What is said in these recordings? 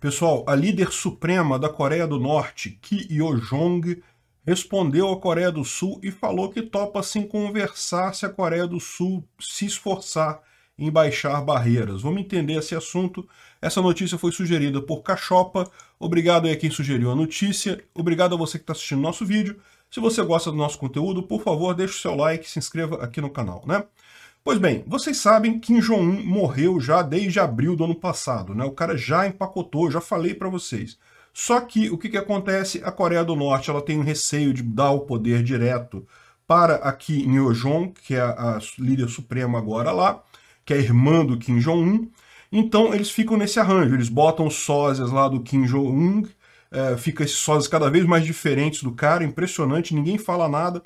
Pessoal, a líder suprema da Coreia do Norte, Kim Yo-jong, respondeu à Coreia do Sul e falou que topa sim conversar se a Coreia do Sul se esforçar em baixar barreiras. Vamos entender esse assunto. Essa notícia foi sugerida por Cachopa. Obrigado aí a quem sugeriu a notícia. Obrigado a você que está assistindo nosso vídeo. Se você gosta do nosso conteúdo, por favor, deixe o seu like e se inscreva aqui no canal, né? Pois bem, vocês sabem que Kim Jong-un morreu já desde abril do ano passado, né? O cara já empacotou, já falei para vocês. Só que o que, que acontece? A Coreia do Norte ela tem um receio de dar o poder direto para a Kim Yo-jong, que é a líder suprema agora lá, que é irmã do Kim Jong-un. Então eles ficam nesse arranjo, eles botam sósias lá do Kim Jong-un, é, fica esses sósias cada vez mais diferentes do cara, impressionante, ninguém fala nada,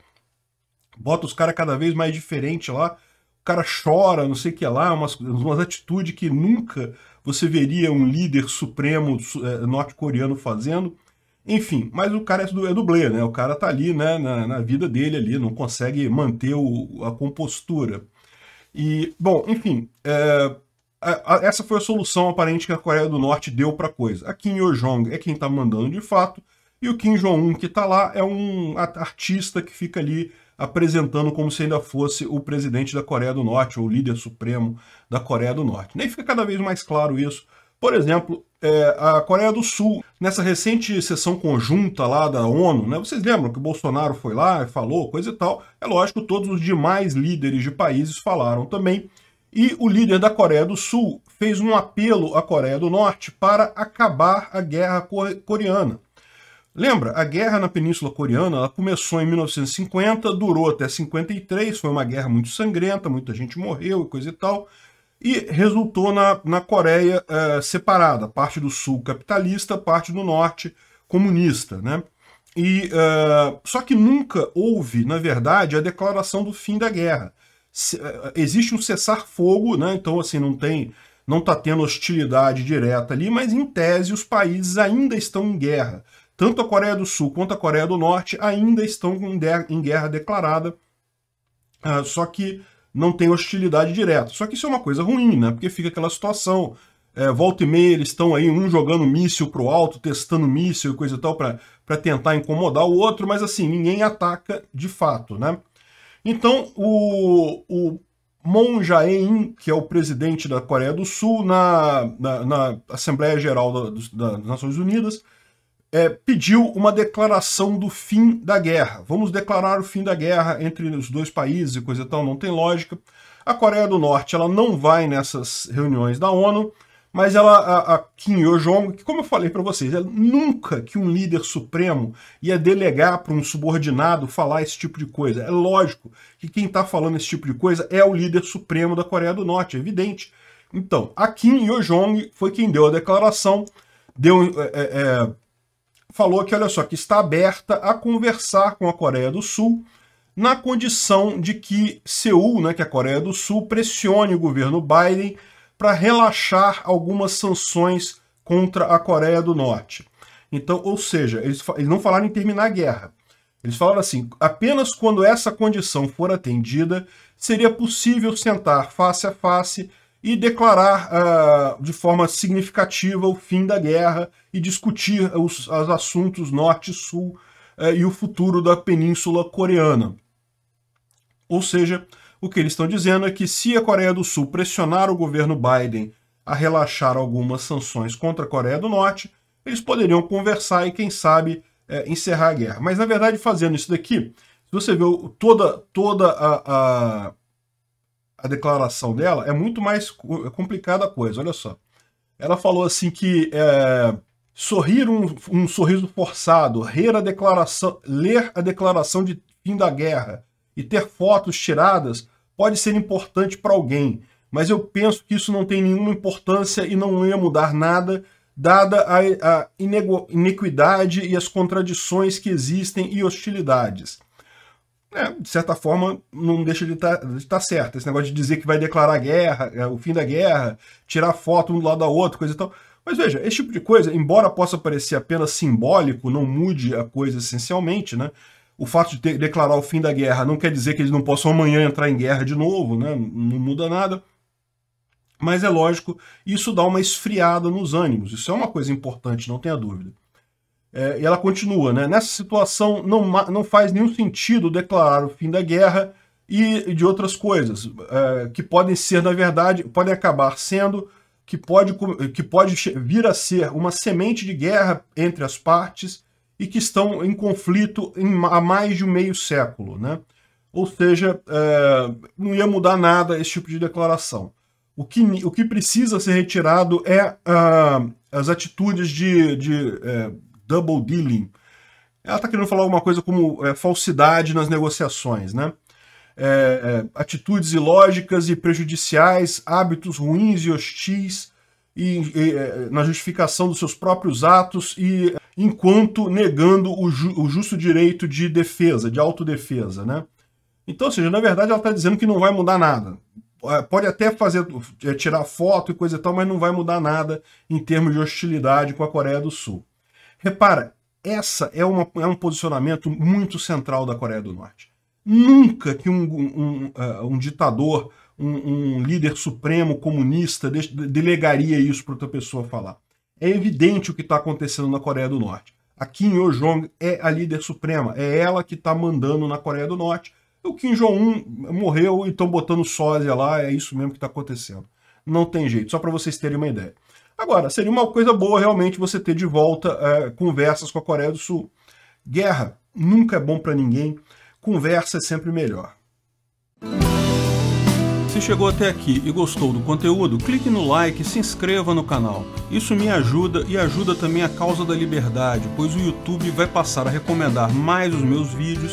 bota os caras cada vez mais diferentes lá, cara chora, não sei o que lá, umas, umas atitudes que nunca você veria um líder supremo é, norte-coreano fazendo. Enfim, mas o cara é, é dublê, né? O cara tá ali né, na, na vida dele ali, não consegue manter o, a compostura. E, bom, enfim, é, a, a, essa foi a solução aparente que a Coreia do Norte deu pra coisa. A Kim Yo-jong é quem tá mandando de fato, e o Kim Jong-un que tá lá é um artista que fica ali apresentando como se ainda fosse o presidente da Coreia do Norte, ou o líder supremo da Coreia do Norte. Nem fica cada vez mais claro isso. Por exemplo, é, a Coreia do Sul, nessa recente sessão conjunta lá da ONU, né, vocês lembram que o Bolsonaro foi lá e falou coisa e tal. É lógico, todos os demais líderes de países falaram também. E o líder da Coreia do Sul fez um apelo à Coreia do Norte para acabar a guerra coreana. Lembra, a guerra na Península Coreana ela começou em 1950, durou até 53, foi uma guerra muito sangrenta, muita gente morreu e coisa e tal, e resultou na, na Coreia eh, separada, parte do sul capitalista, parte do norte comunista, né? E, uh, só que nunca houve, na verdade, a declaração do fim da guerra. Se, uh, existe um cessar-fogo, né? então assim, não tem, não está tendo hostilidade direta ali, mas em tese os países ainda estão em guerra. Tanto a Coreia do Sul quanto a Coreia do Norte ainda estão em guerra declarada, ah, só que não tem hostilidade direta. Só que isso é uma coisa ruim, né? Porque fica aquela situação, é, volta e meia eles estão aí, um jogando míssil pro alto, testando míssil e coisa e tal, para tentar incomodar o outro, mas assim, ninguém ataca de fato, né? Então, o, o Moon Jae-in, que é o presidente da Coreia do Sul, na, na, na Assembleia Geral da, da, das Nações Unidas, é, pediu uma declaração do fim da guerra. Vamos declarar o fim da guerra entre os dois países e coisa e tal, não tem lógica. A Coreia do Norte ela não vai nessas reuniões da ONU, mas ela, a, a Kim Yo-jong, que como eu falei para vocês, é nunca que um líder supremo ia delegar para um subordinado falar esse tipo de coisa. É lógico que quem está falando esse tipo de coisa é o líder supremo da Coreia do Norte, é evidente. Então, a Kim Yo-jong foi quem deu a declaração, deu... É, é, é falou que, olha só, que está aberta a conversar com a Coreia do Sul na condição de que Seul, né, que é a Coreia do Sul, pressione o governo Biden para relaxar algumas sanções contra a Coreia do Norte. Então, ou seja, eles, eles não falaram em terminar a guerra. Eles falaram assim: apenas quando essa condição for atendida, seria possível sentar face a face e declarar uh, de forma significativa o fim da guerra e discutir os, os assuntos norte-sul uh, eh, e o futuro da península coreana. Ou seja, o que eles estão dizendo é que se a Coreia do Sul pressionar o governo Biden a relaxar algumas sanções contra a Coreia do Norte, eles poderiam conversar e, quem sabe, eh, encerrar a guerra. Mas, na verdade, fazendo isso daqui, se você vê toda, toda a, a a declaração dela, é muito mais é complicada a coisa, olha só. Ela falou assim que é, sorrir um, um, sorriso forçado, ler a declaração, ler a declaração de fim da guerra e ter fotos tiradas pode ser importante para alguém, mas eu penso que isso não tem nenhuma importância e não ia mudar nada, dada a, a inequidade e as contradições que existem e hostilidades. É, de certa forma, não deixa de tá, estar tá certo. Esse negócio de dizer que vai declarar guerra, é, o fim da guerra, tirar foto um do lado da outra, coisa e tal. Mas veja, esse tipo de coisa, embora possa parecer apenas simbólico, não mude a coisa essencialmente, né? O fato de ter, declarar o fim da guerra não quer dizer que eles não possam amanhã entrar em guerra de novo, né? Não muda nada. Mas é lógico, isso dá uma esfriada nos ânimos. Isso é uma coisa importante, não tenha dúvida. É, e ela continua, né? Nessa situação não, não faz nenhum sentido declarar o fim da guerra e de outras coisas é, que podem ser, na verdade, podem acabar sendo que pode, que pode vir a ser uma semente de guerra entre as partes e que estão em conflito em, há mais de um meio século, né? Ou seja, é, não ia mudar nada esse tipo de declaração. O que, o que precisa ser retirado é ah, as atitudes de, de é, double dealing. Ela está querendo falar alguma coisa como é, falsidade nas negociações, né? É, é, atitudes ilógicas e prejudiciais, hábitos ruins e hostis e, e, é, na justificação dos seus próprios atos e é, enquanto negando o, ju, o justo direito de defesa, de autodefesa, né? Então, ou seja, na verdade ela está dizendo que não vai mudar nada. É, pode até fazer tirar foto e coisa e tal, mas não vai mudar nada em termos de hostilidade com a Coreia do Sul. Repara, essa é, uma, é um posicionamento muito central da Coreia do Norte. Nunca que um, um, uh, um ditador, um, um, líder supremo comunista de, delegaria isso para outra pessoa falar. É evidente o que está acontecendo na Coreia do Norte. A Kim Yo-jong é a líder suprema, é ela que está mandando na Coreia do Norte. O Kim Jong-un morreu e estão botando sósia lá, é isso mesmo que está acontecendo. Não tem jeito, só para vocês terem uma ideia. Agora, seria uma coisa boa realmente você ter de volta é, conversas com a Coreia do Sul. Guerra nunca é bom para ninguém, conversa é sempre melhor. Se chegou até aqui e gostou do conteúdo, clique no like e se inscreva no canal. Isso me ajuda e ajuda também a causa da liberdade, pois o YouTube vai passar a recomendar mais os meus vídeos